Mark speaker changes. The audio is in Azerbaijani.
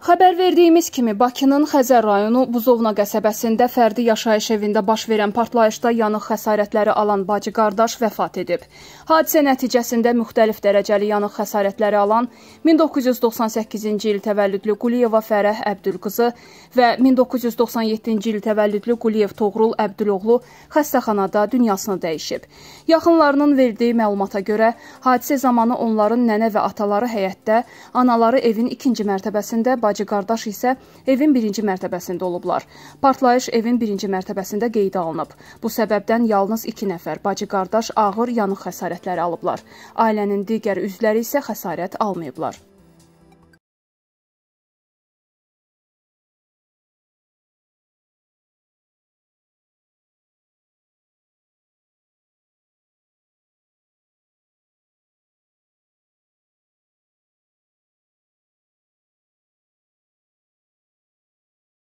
Speaker 1: Xəbər verdiyimiz kimi Bakının Xəzər rayonu Buzovna qəsəbəsində fərdi yaşayış evində baş verən partlayışda yanıq xəsarətləri alan bacı qardaş vəfat edib. Hadisə nəticəsində müxtəlif dərəcəli yanıq xəsarətləri alan 1998-ci il təvəllüdlü Quliyeva Fərəh Əbdül qızı və 1997-ci il təvəllüdlü Quliyev Toğrul Əbdüloğlu xəstəxanada dünyasını dəyişib. Yaxınlarının verdiyi məlumata görə hadisə zamanı onların nənə və ataları həyətdə, anaları evin ikinci mərtəbəsində bacı-qardaş isə evin birinci mərtəbəsində olublar. Partlayış evin birinci mərtəbəsində qeydə alınıb. Bu səbəbdən yalnız iki nəfər bacı-qardaş ağır yanıq xəsarətləri alıblar. Ailənin digər üzvləri isə xəsarət
Speaker 2: almayıblar.